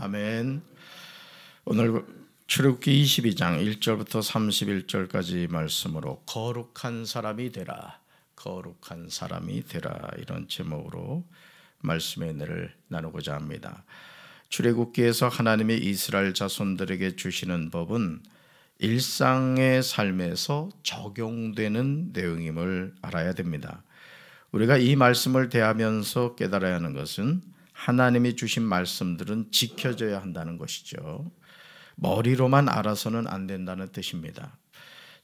아멘. 오늘 출애굽기 22장 1절부터 31절까지 말씀으로 거룩한 사람이 되라. 거룩한 사람이 되라 이런 제목으로 말씀의 은혜를 나누고자 합니다. 출애굽기에서 하나님이 이스라엘 자손들에게 주시는 법은 일상의 삶에서 적용되는 내용임을 알아야 됩니다. 우리가 이 말씀을 대하면서 깨달아야 하는 것은 하나님이 주신 말씀들은 지켜져야 한다는 것이죠. 머리로만 알아서는 안 된다는 뜻입니다.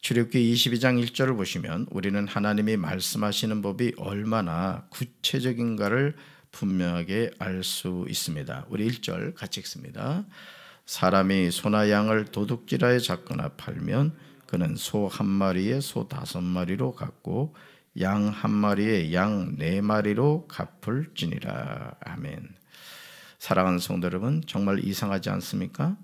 출애굽기 22장 1절을 보시면 우리는 하나님이 말씀하시는 법이 얼마나 구체적인가를 분명하게 알 수 있습니다. 우리 1절 같이 읽습니다. 사람이 소나 양을 도둑질하여 잡거나 팔면 그는 소 한 마리에 소 다섯 마리로 갖고 양한 마리에 양 네 마리로 갚을지니라. 아멘. 사랑하는 성도 여러분, 정말 이상하지 않습니까?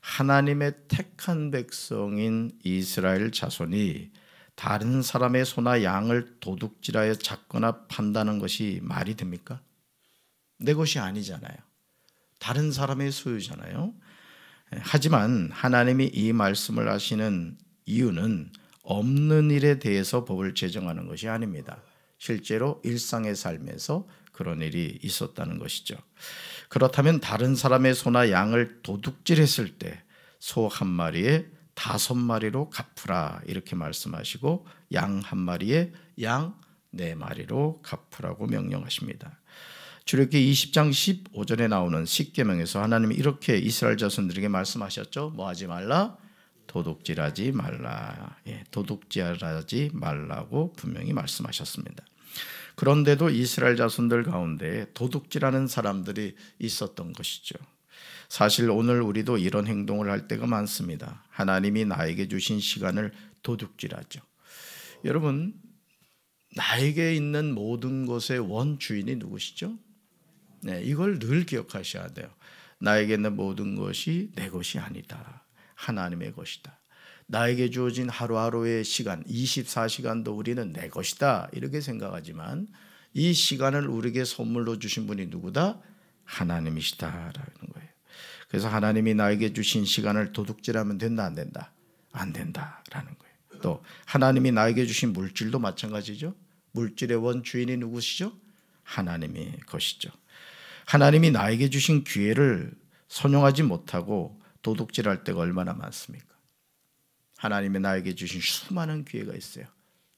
하나님의 택한 백성인 이스라엘 자손이 다른 사람의 소나 양을 도둑질하여 잡거나 판다는 것이 말이 됩니까? 내 것이 아니잖아요. 다른 사람의 소유잖아요. 하지만 하나님이 이 말씀을 하시는 이유는 없는 일에 대해서 법을 제정하는 것이 아닙니다. 실제로 일상의 삶에서 그런 일이 있었다는 것이죠. 그렇다면 다른 사람의 소나 양을 도둑질했을 때 소 한 마리에 다섯 마리로 갚으라 이렇게 말씀하시고 양 한 마리에 양 네 마리로 갚으라고 명령하십니다. 주력기 20장 15절에 나오는 십계명에서 하나님이 이렇게 이스라엘 자손들에게 말씀하셨죠. 뭐 하지 말라 도둑질하지 말라. 예, 도둑질하지 말라고 분명히 말씀하셨습니다. 그런데도 이스라엘 자손들 가운데 도둑질하는 사람들이 있었던 것이죠. 사실 오늘 우리도 이런 행동을 할 때가 많습니다. 하나님이 나에게 주신 시간을 도둑질하죠. 여러분, 나에게 있는 모든 것의 원주인이 누구시죠? 네, 이걸 늘 기억하셔야 돼요. 나에게 있는 모든 것이 내 것이 아니다. 하나님의 것이다. 나에게 주어진 하루하루의 시간, 24시간도 우리는 내 것이다. 이렇게 생각하지만 이 시간을 우리에게 선물로 주신 분이 누구다? 하나님이시다라는 거예요. 그래서 하나님이 나에게 주신 시간을 도둑질하면 된다 안 된다? 안 된다라는 거예요. 또 하나님이 나에게 주신 물질도 마찬가지죠. 물질의 원 주인이 누구시죠? 하나님이 것이죠. 하나님이 나에게 주신 기회를 선용하지 못하고 도둑질할 때가 얼마나 많습니까? 하나님이 나에게 주신 수많은 기회가 있어요.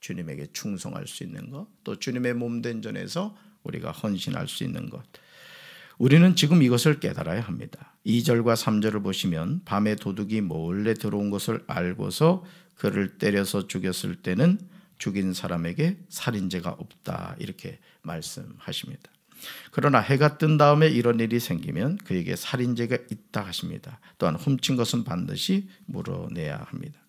주님에게 충성할 수 있는 것, 또 주님의 몸된 전에서 우리가 헌신할 수 있는 것. 우리는 지금 이것을 깨달아야 합니다. 2절과 3절을 보시면 밤에 도둑이 몰래 들어온 것을 알고서 그를 때려서 죽였을 때는 죽인 사람에게 살인죄가 없다 이렇게 말씀하십니다. 그러나 해가 뜬 다음에 이런 일이 생기면 그에게 살인죄가 있다 하십니다. 또한 훔친 것은 반드시 물어내야 합니다.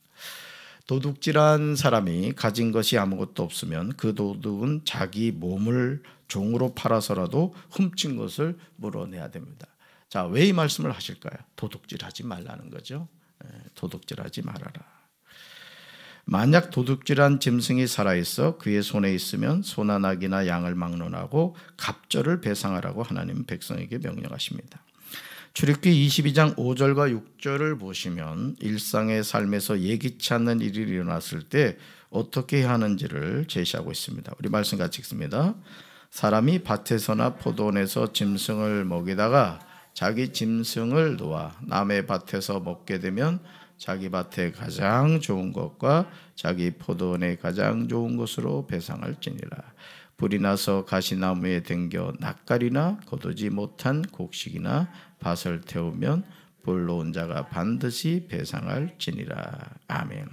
도둑질한 사람이 가진 것이 아무것도 없으면 그 도둑은 자기 몸을 종으로 팔아서라도 훔친 것을 물어내야 됩니다. 자, 왜 이 말씀을 하실까요? 도둑질하지 말라는 거죠. 예, 도둑질하지 말아라. 만약 도둑질한 짐승이 살아있어 그의 손에 있으면 소나 낙이나 양을 막론하고 갑절을 배상하라고 하나님 백성에게 명령하십니다. 출입기 22장 5절과 6절을 보시면 일상의 삶에서 예기치 않는 일이 일어났을 때 어떻게 하는지를 제시하고 있습니다. 우리 말씀 같이 읽습니다. 사람이 밭에서나 포도원에서 짐승을 먹이다가 자기 짐승을 놓아 남의 밭에서 먹게 되면 자기 밭에 가장 좋은 것과 자기 포도원에 가장 좋은 것으로 배상할지니라. 불이 나서 가시나무에 댕겨 낯가리나 거두지 못한 곡식이나 밭을 태우면 불로 온 자가 반드시 배상할지니라. 아멘.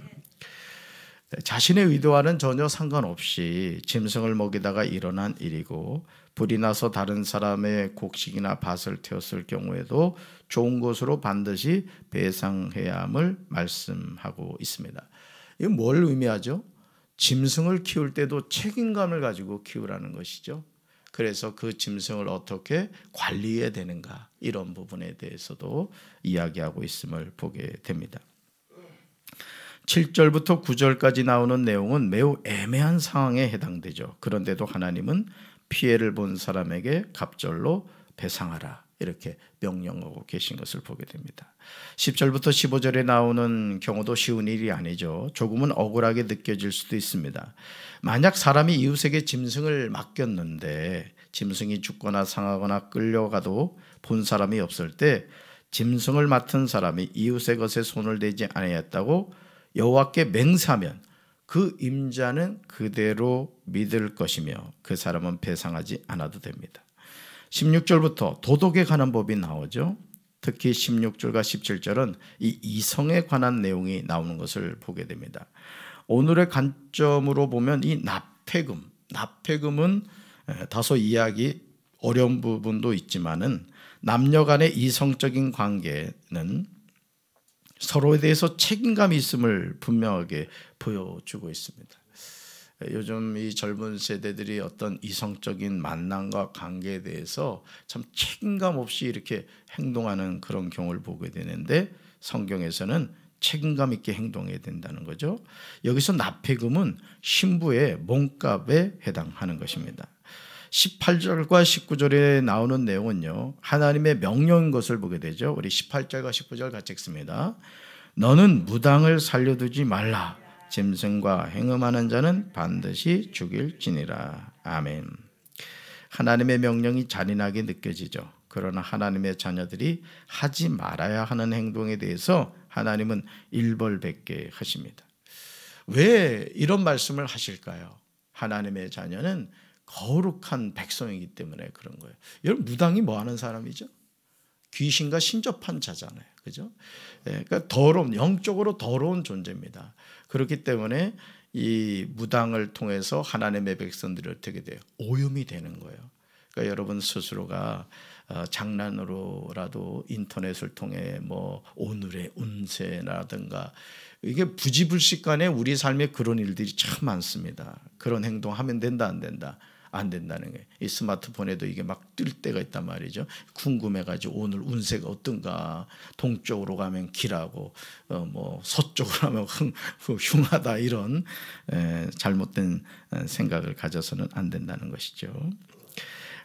네, 자신의 의도와는 전혀 상관없이 짐승을 먹이다가 일어난 일이고 불이 나서 다른 사람의 곡식이나 밭을 태웠을 경우에도 좋은 것으로 반드시 배상해야 함을 말씀하고 있습니다. 이게 뭘 의미하죠? 짐승을 키울 때도 책임감을 가지고 키우라는 것이죠. 그래서 그 짐승을 어떻게 관리해야 되는가 이런 부분에 대해서도 이야기하고 있음을 보게 됩니다. 7절부터 9절까지 나오는 내용은 매우 애매한 상황에 해당되죠. 그런데도 하나님은 피해를 본 사람에게 갑절로 배상하라 이렇게 명령하고 계신 것을 보게 됩니다. 10절부터 15절에 나오는 경우도 쉬운 일이 아니죠. 조금은 억울하게 느껴질 수도 있습니다. 만약 사람이 이웃에게 짐승을 맡겼는데 짐승이 죽거나 상하거나 끌려가도 본 사람이 없을 때 짐승을 맡은 사람이 이웃의 것에 손을 대지 아니했다고 여호와께 맹사하면그 임자는 그대로 믿을 것이며 그 사람은 배상하지 않아도 됩니다. 16절부터 도덕에 관한 법이 나오죠. 특히 16절과 17절은 이 이성에 관한 내용이 나오는 것을 보게 됩니다. 오늘의 관점으로 보면 이 납폐금, 납폐금은 다소 이야기 어려운 부분도 있지만은 남녀 간의 이성적인 관계는 서로에 대해서 책임감이 있음을 분명하게 보여주고 있습니다. 요즘 이 젊은 세대들이 어떤 이성적인 만남과 관계에 대해서 참 책임감 없이 이렇게 행동하는 그런 경우를 보게 되는데 성경에서는 책임감 있게 행동해야 된다는 거죠. 여기서 납폐금은 신부의 몸값에 해당하는 것입니다. 18절과 19절에 나오는 내용은요. 하나님의 명령인 것을 보게 되죠. 우리 18절과 19절 같이 읽습니다. 너는 무당을 살려두지 말라. 짐승과 행음하는 자는 반드시 죽일지니라. 아멘. 하나님의 명령이 잔인하게 느껴지죠. 그러나 하나님의 자녀들이 하지 말아야 하는 행동에 대해서 하나님은 일벌백계 하십니다. 왜 이런 말씀을 하실까요? 하나님의 자녀는 거룩한 백성이기 때문에 그런 거예요. 여러분 무당이 뭐 하는 사람이죠? 귀신과 신접한 자잖아요. 그죠? 예, 그러니까 더러운 영적으로 더러운 존재입니다. 그렇기 때문에 이 무당을 통해서 하나님의 백성들이 어떻게 돼요? 오염이 되는 거예요. 그러니까 여러분 스스로가 어, 장난으로라도 인터넷을 통해 뭐 오늘의 운세라든가 이게 부지불식간에 우리 삶에 그런 일들이 참 많습니다. 그런 행동하면 된다 안 된다. 안 된다는 거예요. 이 스마트폰에도 이게 막 뜰 때가 있단 말이죠. 궁금해가지고 오늘 운세가 어떤가 동쪽으로 가면 길하고 어뭐 서쪽으로 가면 흥, 뭐 흉하다 이런 에, 잘못된 어, 생각을 가져서는 안 된다는 것이죠.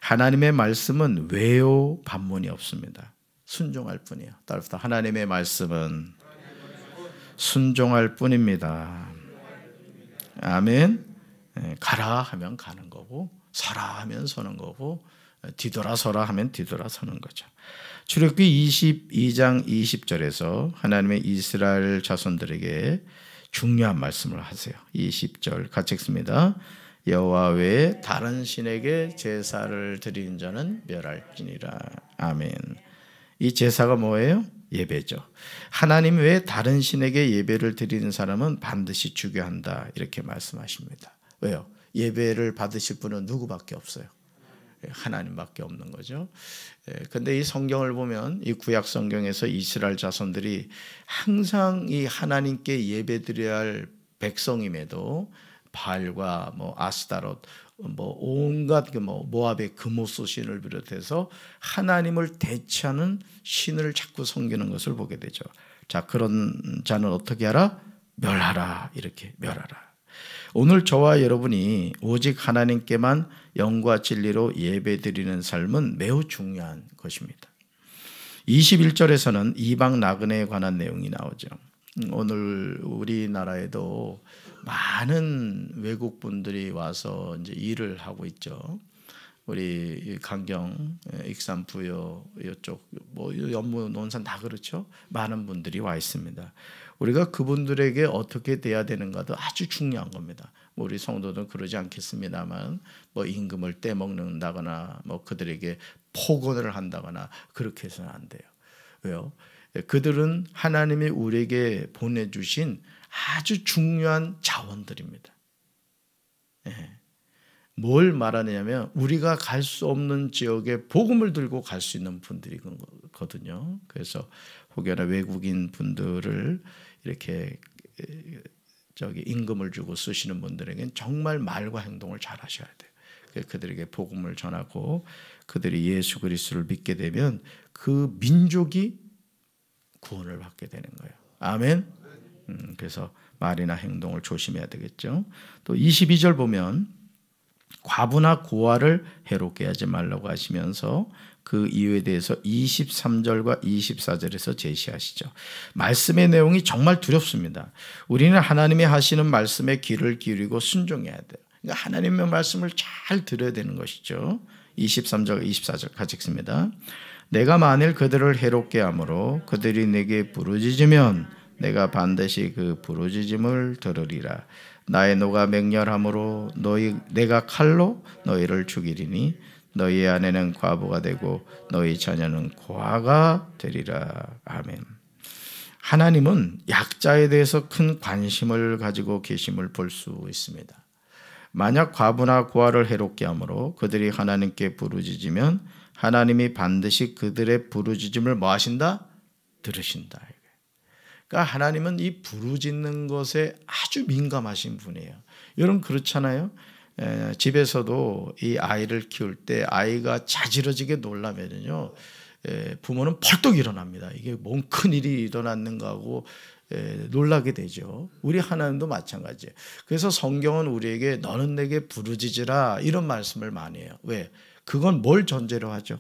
하나님의 말씀은 외요 반문이 없습니다. 순종할 뿐이에요. 따라서 하나님의 말씀은 순종할 뿐입니다. 아멘. 가라 하면 가는 거고 서라 하면 서는 거고 뒤돌아서라 하면 뒤돌아서는 거죠. 출애굽기 22장 20절에서 하나님의 이스라엘 자손들에게 중요한 말씀을 하세요. 20절 같이 읽습니다. 여호와 외에 다른 신에게 제사를 드리 자는 멸할지니라. 아멘. 이 제사가 뭐예요? 예배죠. 하나님 외에 다른 신에게 예배를 드리는 사람은 반드시 죽여야 한다. 이렇게 말씀하십니다. 왜요? 예배를 받으실 분은 누구밖에 없어요. 예, 하나님밖에 없는 거죠. 예, 근데 이 성경을 보면 이 구약 성경에서 이스라엘 자손들이 항상 이 하나님께 예배드려야 할 백성임에도 바과뭐 아스타롯 뭐 온갖 그뭐 모압의 금오소 신을 비롯해서 하나님을 대체하는 신을 자꾸 섬기는 것을 보게 되죠. 자 그런 자는 어떻게 하라? 멸하라 이렇게 멸하라. 오늘 저와 여러분이 오직 하나님께만 영과 진리로 예배드리는 삶은 매우 중요한 것입니다. 21절에서는 이방 나그네에 관한 내용이 나오죠. 음, 오늘 우리나라에도 많은 외국 분들이 와서 이제 일을 하고 있죠. 우리 강경, 익산부여 이쪽 뭐 연무 논산 다 그렇죠. 많은 분들이 와 있습니다. 우리가 그분들에게 어떻게 돼야 되는가도 아주 중요한 겁니다. 뭐 우리 성도는 그러지 않겠습니다만 뭐 임금을 떼먹는다거나 뭐 그들에게 폭언을 한다거나 그렇게 해서는 안 돼요. 왜요? 그들은 하나님이 우리에게 보내주신 아주 중요한 자원들입니다. 예. 뭘 말하느냐면 우리가 갈 수 없는 지역에 복음을 들고 갈 수 있는 분들이거든요. 그래서 혹여나 외국인 분들을 이렇게 저기 임금을 주고 쓰시는 분들에게는 정말 말과 행동을 잘 하셔야 돼요. 그 그들에게 복음을 전하고 그들이 예수 그리스도를 믿게 되면 그 민족이 구원을 받게 되는 거예요. 아멘. 음, 그래서 말이나 행동을 조심해야 되겠죠. 또 22절 보면 과부나 고아를 해롭게 하지 말라고 하시면서 그 이유에 대해서 23절과 24절에서 제시하시죠. 말씀의 내용이 정말 두렵습니다. 우리는 하나님이 하시는 말씀에 귀를 기울이고 순종해야 돼요. 그러니까 하나님의 말씀을 잘 들어야 되는 것이죠. 23절, 24절까지 읽습니다. 내가 만일 그들을 해롭게 함으로 그들이 내게 부르짖으면 내가 반드시 그 부르짖음을 들으리라. 나의 노가 맹렬함으로 너희 내가 칼로 너희를 죽이리니 너희 아내는 과부가 되고 너희 자녀는 고아가 되리라. 아멘. 하나님은 약자에 대해서 큰 관심을 가지고 계심을 볼 수 있습니다. 만약 과부나 고아를 해롭게 함으로 그들이 하나님께 부르짖으면 하나님이 반드시 그들의 부르짖음을 뭐 하신다? 들으신다. 그러니까 하나님은 이 부르짖는 것에 아주 민감하신 분이에요. 여러분 그렇잖아요. 집에서도 이 아이를 키울 때 아이가 자지러지게 놀라면요 에, 부모는 벌떡 일어납니다. 이게 뭔 큰일이 일어났는가 하고 에, 놀라게 되죠. 우리 하나님도 마찬가지예요. 그래서 성경은 우리에게 너는 내게 부르짖으라 이런 말씀을 많이 해요. 왜? 그건 뭘 전제로 하죠?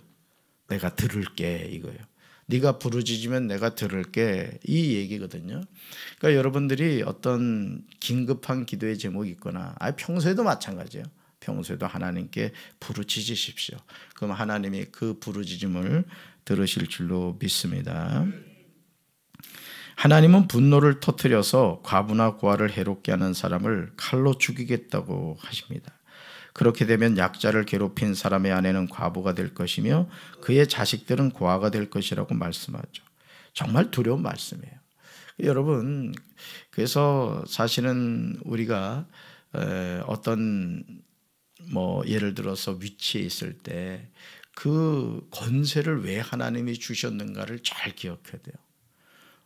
내가 들을게 이거예요. 네가 부르짖으면 내가 들을게 이 얘기거든요. 그러니까 여러분들이 어떤 긴급한 기도의 제목이 있거나 아 평소에도 마찬가지예요. 평소에도 하나님께 부르짖으십시오. 그럼 하나님이 그 부르짖음을 들으실 줄로 믿습니다. 하나님은 분노를 터뜨려서 과부나 고아를 해롭게 하는 사람을 칼로 죽이겠다고 하십니다. 그렇게 되면 약자를 괴롭힌 사람의 아내는 과부가 될 것이며 그의 자식들은 고아가 될 것이라고 말씀하죠. 정말 두려운 말씀이에요. 여러분, 그래서 사실은 우리가 어떤 뭐 예를 들어서 위치에 있을 때 그 권세를 왜 하나님이 주셨는가를 잘 기억해야 돼요.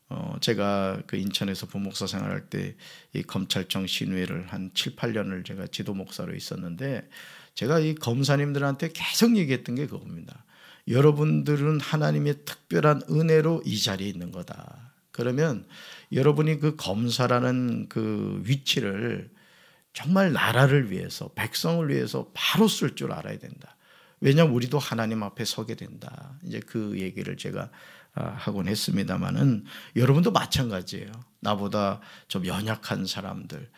어 제가 그 인천에서 부목사 생활할 때 이 검찰청 신회를한 7, 8년을 제가 지도 목사로 있었는데 제가 이 검사님들한테 계속 얘기했던 게 그겁니다. 여러분들은 하나님의 특별한 은혜로 이 자리에 있는 거다. 그러면 여러분이 그 검사라는 그 위치를 정말 나라를 위해서 백성을 위해서 바로 쓸 줄 알아야 된다. 왜냐하면 우리도 하나님 앞에 서게 된다. 이제 그 얘기를 제가 아, 하곤 했습니다만은 여러분도 마찬가지예요. 나보다 좀 연약한 사람들,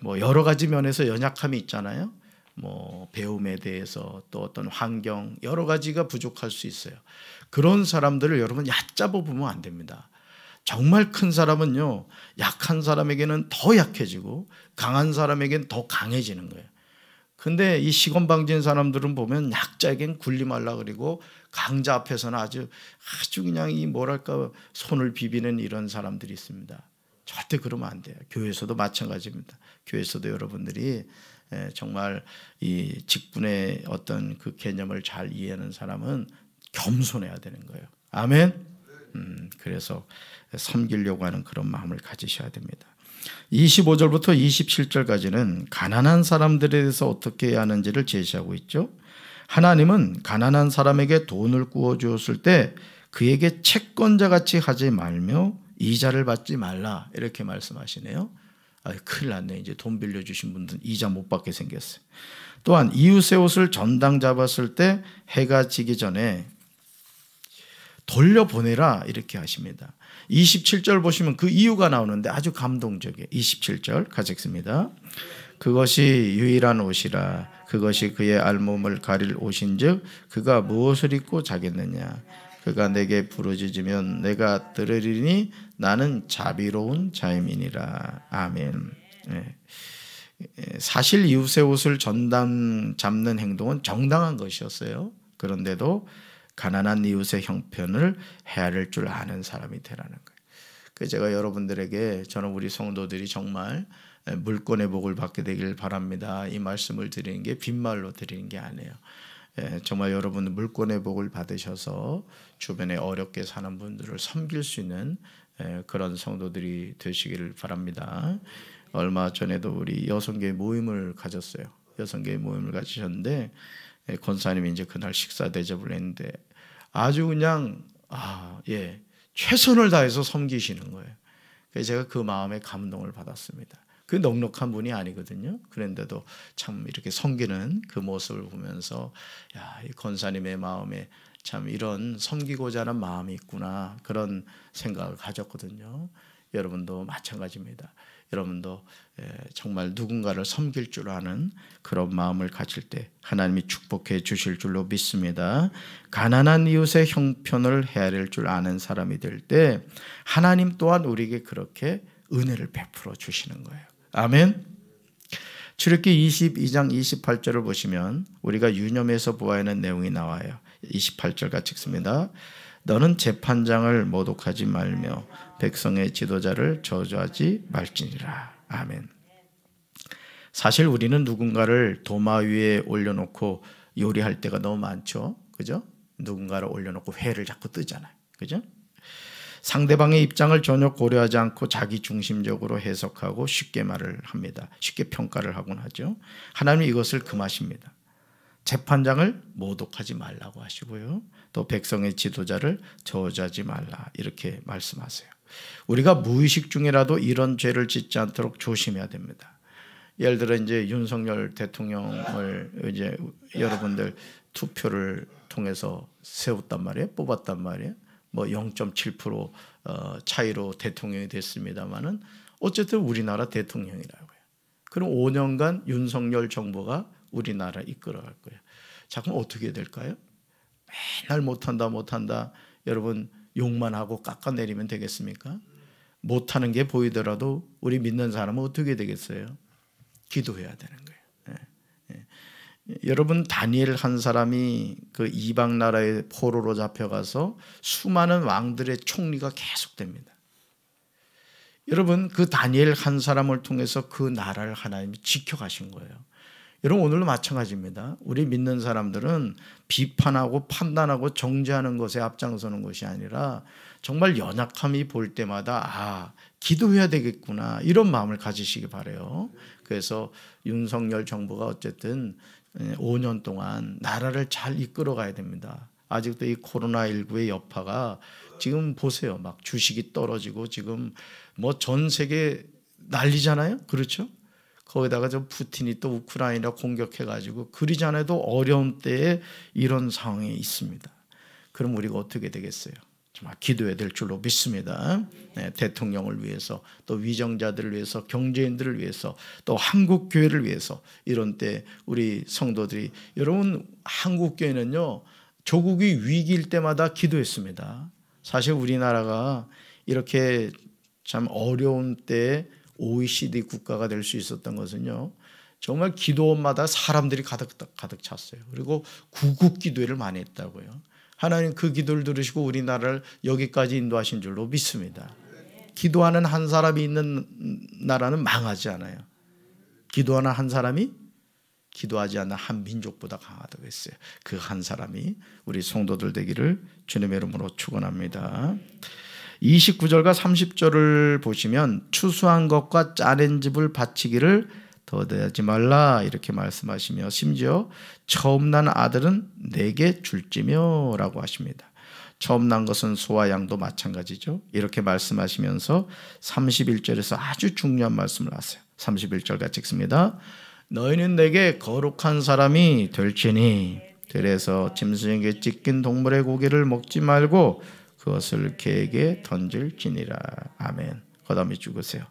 뭐 여러 가지 면에서 연약함이 있잖아요. 뭐 배움에 대해서 또 어떤 환경 여러 가지가 부족할 수 있어요. 그런 사람들을 여러분 얕잡아 보면 안 됩니다. 정말 큰 사람은요 약한 사람에게는 더 약해지고 강한 사람에게는 더 강해지는 거예요. 근데 이 시건방진 사람들은 보면 약자에겐 군림하려 그리고 강자 앞에서는 아주 아주 그냥 이 뭐랄까 손을 비비는 이런 사람들이 있습니다. 절대 그러면 안 돼요. 교회에서도 마찬가지입니다. 교회에서도 여러분들이 예, 정말 이 직분의 어떤 그 개념을 잘 이해하는 사람은 겸손해야 되는 거예요. 아멘. 음, 그래서 섬기려고 하는 그런 마음을 가지셔야 됩니다. 25절부터 27절까지는 가난한 사람들에 대해서 어떻게 해야 하는지를 제시하고 있죠. 하나님은 가난한 사람에게 돈을 구워 주었을 때 그에게 채권자 같이 하지 말며 이자를 받지 말라 이렇게 말씀하시네요. 아, 큰일 났네. 이제 돈 빌려 주신 분들 이자 못 받게 생겼어요. 또한 이웃의 옷을 전당 잡았을 때 해가 지기 전에 돌려보내라 이렇게 하십니다. 27절 보시면 그 이유가 나오는데 아주 감동적이에요. 27절 가겠습니다. 그것이 유일한 옷이라 그것이 그의 알몸을 가릴 옷인즉 그가 무엇을 입고 자겠느냐 그가 내게 부르짖으면 내가 들으리니 나는 자비로운 자임이니라 아멘. 예. 예 사실 이웃의 옷을 전담 잡는 행동은 정당한 것이었어요. 그런데도 가난한 이웃의 형편을 헤아릴 줄 아는 사람이 되라는 거예요. 그 제가 여러분들에게 저는 우리 성도들이 정말 물권의 복을 받게 되길 바랍니다. 이 말씀을 드리는 게 빈말로 드리는 게 아니에요. 예, 정말 여러분 물권의 복을 받으셔서 주변에 어렵게 사는 분들을 섬길 수 있는 예, 그런 성도들이 되시기를 바랍니다. 얼마 전에도 우리 여성계 모임을 가졌어요. 여성계 모임을 가지셨는데 예, 권사님이 이제 그날 식사 대접을 했는데 아주 그냥 아, 예. 최선을 다해서 섬기시는 거예요. 그래서 제가 그 마음에 감동을 받았습니다. 그 넉넉한 분이 아니거든요. 그런데도 참 이렇게 섬기는 그 모습을 보면서 야, 이 권사님의 마음에 참 이런 섬기고자 하는 마음이 있구나 그런 생각을 가졌거든요. 여러분도 마찬가지입니다. 여러분도 예, 정말 누군가를 섬길 줄 아는 그런 마음을 가질 때 하나님이 축복해 주실 줄로 믿습니다. 가난한 이웃의 형편을 헤아릴 줄 아는 사람이 될 때 하나님 또한 우리에게 그렇게 은혜를 베풀어 주시는 거예요. 아멘. 출애기 22장 28절을 보시면 우리가 유념해서 보아야 하는 내용이 나와요. 28절 같이 읽습니다. 너는 재판장을 모독하지 말며 백성의 지도자를 저주하지 말지니라. 아멘. 사실 우리는 누군가를 도마 위에 올려놓고 요리할 때가 너무 많죠. 그죠? 누군가를 올려놓고 회를 자꾸 뜨잖아요. 그죠? 상대방의 입장을 전혀 고려하지 않고 자기 중심적으로 해석하고 쉽게 말을 합니다. 쉽게 평가를 하곤 하죠. 하나님 이것을 금하십니다. 재판장을 모독하지 말라고 하시고요. 또 백성의 지도자를 저주하지 말라 이렇게 말씀하세요. 우리가 무의식 중이라도 이런 죄를 짓지 않도록 조심해야 됩니다. 예를 들어 이제 윤석열 대통령을 이제 여러분들 투표를 통해서 세웠단 말이에요. 뽑았단 말이에요. 뭐 0.7% 어, 차이로 대통령이 됐습니다마는 어쨌든 우리나라 대통령이라고요. 그럼 5년간 윤석열 정부가 우리나라 이끌어갈 거야자 그럼 어떻게 될까요? 맨날 못한다 못한다 여러분 욕만 하고 깎아내리면 되겠습니까? 못하는 게 보이더라도 우리 믿는 사람은 어떻게 되겠어요? 기도해야 되는 거예요. 예. 예. 여러분 다니엘 한 사람이 그 이방 나라의 포로로 잡혀가서 수많은 왕들의 총리가 계속됩니다. 여러분 그 다니엘 한 사람을 통해서 그 나라를 하나님이 지켜가신 거예요. 여러분 오늘도 마찬가지입니다. 우리 믿는 사람들은 비판하고 판단하고 정죄하는 것에 앞장서는 것이 아니라 정말 연약함이 볼 때마다 아 기도해야 되겠구나 이런 마음을 가지시기 바래요. 그래서 윤석열 정부가 어쨌든 5년 예, 동안 나라를 잘 이끌어 가야 됩니다. 아직도 이 코로나19의 여파가 지금 보세요. 막 주식이 떨어지고 지금 뭐 전 세계 난리잖아요. 그렇죠? 거기다가 좀 푸틴이 또 우크라이나 공격해가지고 그리 전에도 어려운 때에 이런 상황이 있습니다. 그럼 우리가 어떻게 되겠어요? 정말 기도해야 될 줄로 믿습니다. 네, 대통령을 위해서 또 위정자들을 위해서 경제인들을 위해서 또 한국 교회를 위해서 이런 때 우리 성도들이 여러분 한국 교회는요 조국이 위기일 때마다 기도했습니다. 사실 우리나라가 이렇게 참 어려운 때에 OECD 국가가 될 수 있었던 것은요. 정말 기도원마다 사람들이 가득 가득 찼어요. 그리고 구국 기도를 회 많이 했다고요. 하나님 그 기도를 들으시고 우리나라를 여기까지 인도하신 줄로 믿습니다. 기도하는 한 사람이 있는 나라는 망하지 않아요. 기도하는 한 사람이 기도하지 않는 한 민족보다 강하다고 했어요. 그 한 사람이 우리 성도들 되기를 주님의 이름으로 축원합니다. 29절과 30절을 보시면 추수한 것과 짜낸 집을 바치기를 더대하지 말라 이렇게 말씀하시며 심지어 처음 난 아들은 내게 줄지며 라고 하십니다. 처음 난 것은 소와 양도 마찬가지죠. 이렇게 말씀하시면서 31절에서 아주 중요한 말씀을 하세요. 31절 같이 읽습니다. 너희는 내게 거룩한 사람이 될지니 그래서 짐승에게 찢긴 동물의 고기를 먹지 말고 그것을 개에게 던질지니라. 아멘. 거담이 죽으세요.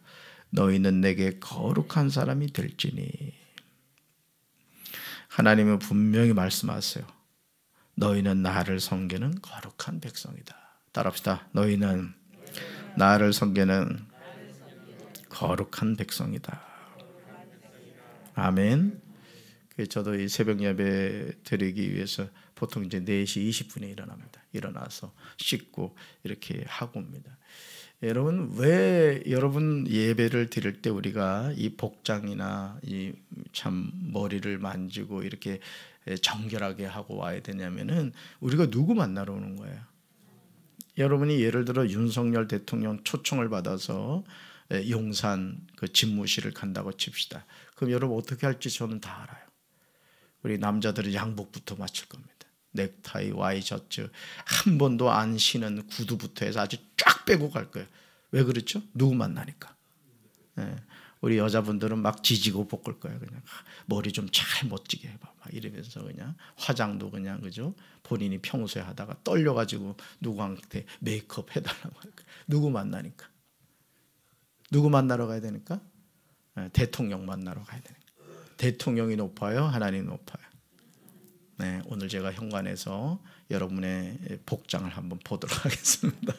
너희는 내게 거룩한 사람이 될지니. 하나님은 분명히 말씀하세요. 너희는 나를 섬기는 거룩한 백성이다. 따라합시다. 너희는 나를 섬기는 거룩한 백성이다. 아멘. 그 저도 이 새벽 예배 드리기 위해서 보통 이제 4시 20분에 일어납니다. 일어나서 씻고 이렇게 하고 옵니다. 여러분 왜 여러분 예배를 드릴 때 우리가 이 복장이나 이 참 머리를 만지고 이렇게 정결하게 하고 와야 되냐면은 우리가 누구 만나러 오는 거예요. 여러분이 예를 들어 윤석열 대통령 초청을 받아서 용산 그 집무실을 간다고 칩시다. 그럼 여러분 어떻게 할지 저는 다 알아요. 우리 남자들은 양복부터 맞출 겁니다. 넥타이, 와이셔츠 한 번도 안 신은 구두부터 해서 아주 쫙 빼고 갈 거예요. 왜 그렇죠? 누구 만나니까. 네. 우리 여자분들은 막 지지고 볶을 거예요. 그냥 아, 머리 좀 잘 멋지게 해봐. 막 이러면서 그냥 화장도 그냥 그죠? 본인이 평소에 하다가 떨려가지고 누구한테 메이크업 해달라고 할까? 누구 만나니까. 누구 만나러 가야 되니까? 네, 대통령 만나러 가야 되니까. 대통령이 높아요? 하나님 높아요? 네, 오늘 제가 현관에서 여러분의 복장을 한번 보도록 하겠습니다.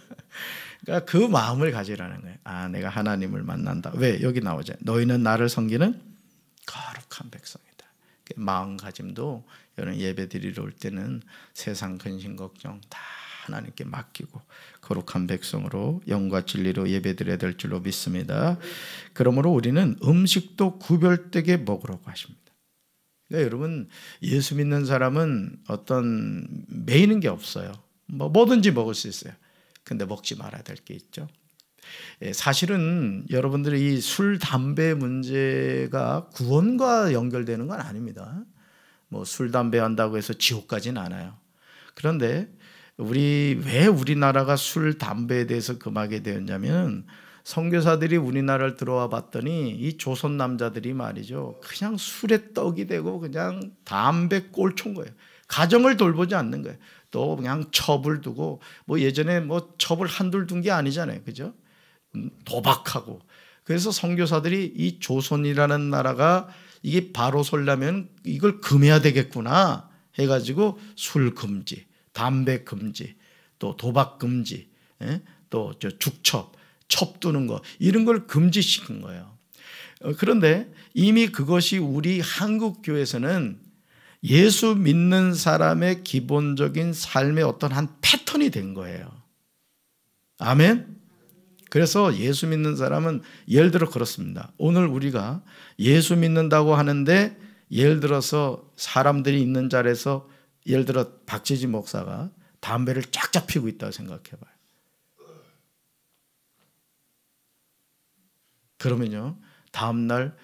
그러니까 그 마음을 가지라는 거예요. 아, 내가 하나님을 만난다. 왜 여기 나오죠? 너희는 나를 섬기는 거룩한 백성이다. 그 마음가짐도 여러 예배 드리러 올 때는 세상 근심 걱정 다 하나님께 맡기고 거룩한 백성으로 영과 진리로 예배드려야 될 줄로 믿습니다. 그러므로 우리는 음식도 구별되게 먹으라고 하십니다. 그 여러분 예수 믿는 사람은 어떤 매이는 게 없어요. 뭐 뭐든지 먹을 수 있어요. 근데 먹지 말아야 될 게 있죠. 예, 사실은 여러분들이 이 술, 담배 문제가 구원과 연결되는 건 아닙니다. 뭐 술, 담배 한다고 해서 지옥까지는 않아요. 그런데 우리 왜 우리나라가 술, 담배에 대해서 금하게 되었냐면 선교사들이 우리나라를 들어와 봤더니 이 조선 남자들이 말이죠. 그냥 술에 떡이 되고 그냥 담배 꼴촌 거예요. 가정을 돌보지 않는 거예요. 또 그냥 첩을 두고 뭐 예전에 뭐 첩을 한둘 둔 게 아니잖아요. 그죠? 음, 도박하고 그래서 선교사들이 이 조선이라는 나라가 이게 바로 설라면 이걸 금해야 되겠구나 해가지고 술 금지, 담배 금지, 또 도박 금지, 예? 또저 죽첩 첩두는 것 이런 걸 금지시킨 거예요. 어, 그런데 이미 그것이 우리 한국 교회에서는 예수 믿는 사람의 기본적인 삶의 어떤 한 패턴이 된 거예요. 아멘. 그래서 예수 믿는 사람은 예를 들어 그렇습니다. 오늘 우리가 예수 믿는다고 하는데 예를 들어서 사람들이 있는 자리에서 예를 들어 박지지 목사가 담배를 쫙쫙 피고 있다고 생각해 봐요. 그러면요 다음 날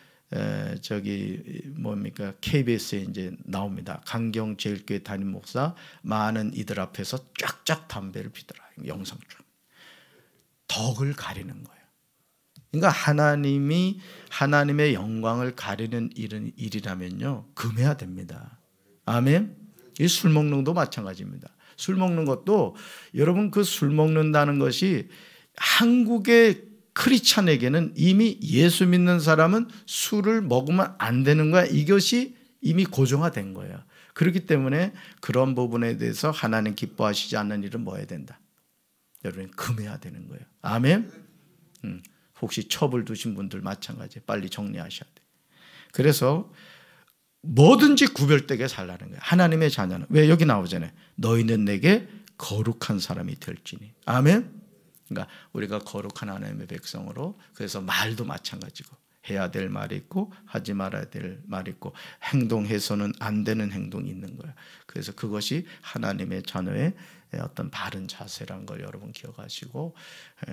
저기 뭡니까 KBS에 이제 나옵니다. 강경 제일교회 담임 목사 많은 이들 앞에서 쫙쫙 담배를 피더라 영상 쫙 덕을 가리는 거예요. 그러니까 하나님이 하나님의 영광을 가리는 일은 일이라면요 금해야 됩니다. 아멘. 이 술 먹는 것도 마찬가지입니다. 술 먹는 것도 여러분 그 술 먹는다는 것이 한국의 크리찬에게는 이미 예수 믿는 사람은 술을 먹으면 안 되는 거야. 이것이 이미 고정화된 거예요. 그렇기 때문에 그런 부분에 대해서 하나님 기뻐하시지 않는 일은 뭐 해야 된다? 여러분 금해야 되는 거예요. 아멘. 음, 혹시 첩을 두신 분들 마찬가지 빨리 정리하셔야 돼. 그래서 뭐든지 구별되게 살라는 거예요. 하나님의 자녀는 왜 여기 나오잖아요. 너희는 내게 거룩한 사람이 될지니. 아멘. 그러니까 우리가 거룩한 하나님의 백성으로 그래서 말도 마찬가지고 해야 될 말이 있고 하지 말아야 될 말이 있고 행동해서는 안 되는 행동이 있는 거야. 그래서 그것이 하나님의 자녀의 어떤 바른 자세란 걸 여러분 기억하시고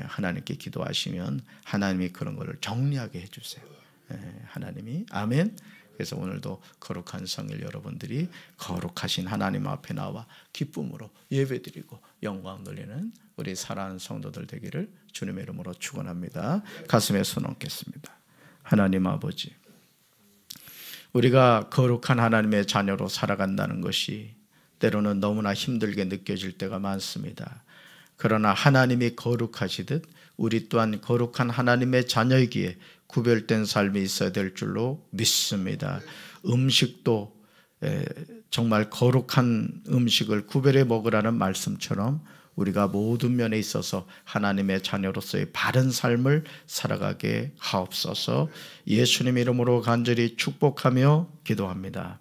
하나님께 기도하시면 하나님이 그런 거를 정리하게 해주세요. 하나님이 아멘. 그래서 오늘도 거룩한 성일 여러분들이 거룩하신 하나님 앞에 나와 기쁨으로 예배드리고 영광 돌리는 우리 사랑하는 성도들 되기를 주님의 이름으로 축원합니다. 가슴에 손 얹겠습니다. 하나님 아버지 우리가 거룩한 하나님의 자녀로 살아간다는 것이 때로는 너무나 힘들게 느껴질 때가 많습니다. 그러나 하나님이 거룩하시듯 우리 또한 거룩한 하나님의 자녀이기에 구별된 삶이 있어야 될 줄로 믿습니다. 음식도 정말 거룩한 음식을 구별해 먹으라는 말씀처럼 우리가 모든 면에 있어서 하나님의 자녀로서의 바른 삶을 살아가게 하옵소서 예수님 이름으로 간절히 축복하며 기도합니다.